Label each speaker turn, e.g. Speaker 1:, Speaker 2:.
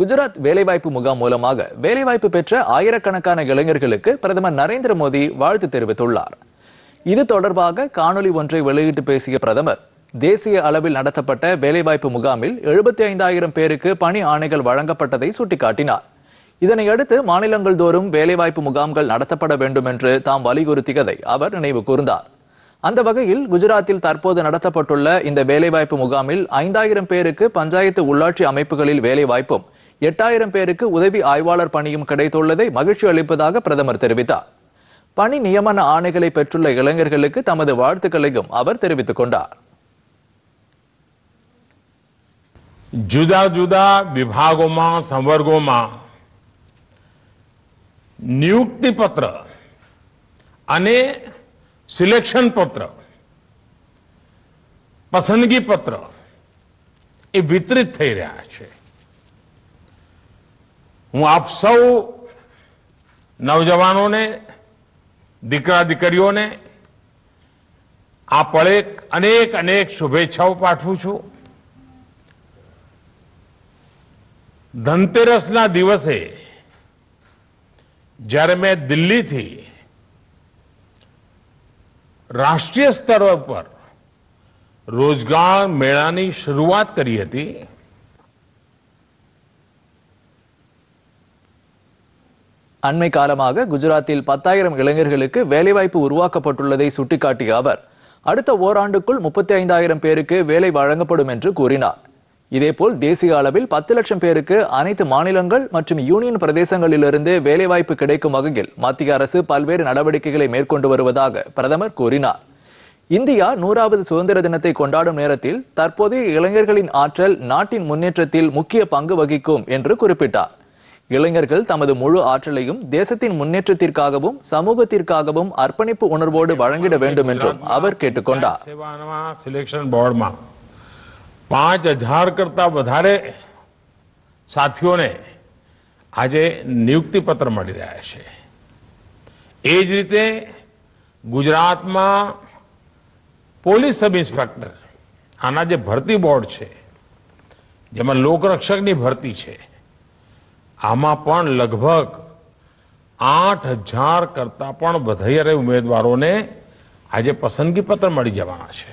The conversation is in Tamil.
Speaker 1: குஜராத் வேலைவாய்ப்பு முகாம் மூலமாக வேலைவாய்ப்பு பெற்ற ஆயிரக்கணக்கான இளைஞர்களுக்கு பிரதமர் நரேந்திர மோடி வாழ்த்து தெரிவித்துள்ளார் இது தொடர்பாக காணொலி ஒன்றை வெளியிட்டு பேசிய பிரதமர் தேசிய அளவில் நடத்தப்பட்ட வேலைவாய்ப்பு முகாமில் எழுபத்தி ஐந்தாயிரம் பேருக்கு பணி ஆணைகள் வழங்கப்பட்டதை சுட்டிக்காட்டினார் இதனையடுத்து மாநிலங்கள் தோறும் வேலைவாய்ப்பு முகாம்கள் நடத்தப்பட வேண்டும் என்று தாம் வலியுறுத்தியதை அவர் நினைவு கூர்ந்தார் அந்த வகையில் குஜராத்தில் தற்போது நடத்தப்பட்டுள்ள இந்த வேலைவாய்ப்பு முகாமில் ஐந்தாயிரம் பேருக்கு பஞ்சாயத்து உள்ளாட்சி அமைப்புகளில் வேலைவாய்ப்பும் எட்டாயிரம் பேருக்கு உதவி ஆய்வாளர் பணியும் கிடைத்துள்ளதை மகிழ்ச்சி அளிப்பதாக பிரதமர் தெரிவித்தார் பணி நியமன ஆணைகளை பெற்றுள்ள இளைஞர்களுக்கு தமது வாழ்த்துக்களையும் அவர் தெரிவித்துக் கொண்டார்
Speaker 2: જુદા જુદા વિભાગોમાં સંવર્ગોમાં નિયુક્તિ પત્ર અને સિલેક્શન પત્ર પસંદગી પત્ર એ વિતરિત થઈ રહ્યા છે હું આપ સૌ નવજવાનોને દીકરા દીકરીઓને આ પળે અનેક અનેક શુભેચ્છાઓ પાઠવું છું ધનતેરસના દિવસે જ્યારે મેં દિલ્હીથી રાષ્ટ્રીય સ્તર પર રોજગાર મેળાની શરૂઆત કરી હતી
Speaker 1: அண்மை காலமாக குஜராத்தில் பத்தாயிரம் இளைஞர்களுக்கு வேலைவாய்ப்பு உருவாக்கப்பட்டுள்ளதை சுட்டிக்காட்டிய அவர் அடுத்த ஓராண்டுக்குள் முப்பத்தி ஐந்தாயிரம் பேருக்கு வேலை வழங்கப்படும் என்று கூறினார் இதேபோல் தேசிய அளவில் பத்து லட்சம் பேருக்கு அனைத்து மாநிலங்கள் மற்றும் யூனியன் பிரதேசங்களிலிருந்து வேலைவாய்ப்பு கிடைக்கும் வகையில் மத்திய அரசு பல்வேறு நடவடிக்கைகளை மேற்கொண்டு வருவதாக பிரதமர் கூறினார் இந்தியா நூறாவது சுதந்திர தினத்தை கொண்டாடும் நேரத்தில் தற்போதைய இளைஞர்களின் ஆற்றல் நாட்டின் முன்னேற்றத்தில் முக்கிய பங்கு வகிக்கும் என்று குறிப்பிட்டார் இளைஞர்கள் தமது முழு ஆற்றலையும் தேசத்தின் முன்னேற்றத்திற்காகவும் சமூகத்திற்காகவும் அர்ப்பணிப்பு உணர்வோடு வழங்கிட வேண்டும் என்றும் அவர் கேட்டுக்கொண்டார் સિલેક્શન બોર્ડમાં
Speaker 2: પાંચ હજાર
Speaker 1: કરતા વધારે
Speaker 2: સાથીઓને આજે નિયુક્તિ પત્ર મળી રહ્યા છે એ જ રીતે ગુજરાતમાં પોલીસ સબ ઇન્સ્પેક્ટર આના જે ભરતી બોર્ડ છે જેમાં લોકરક્ષકની ભરતી છે આમાં પણ લગભગ આઠ હજાર કરતાં પણ વધારે ઉમેદવારોને આજે પસંદગી પત્ર મળી જવાના છે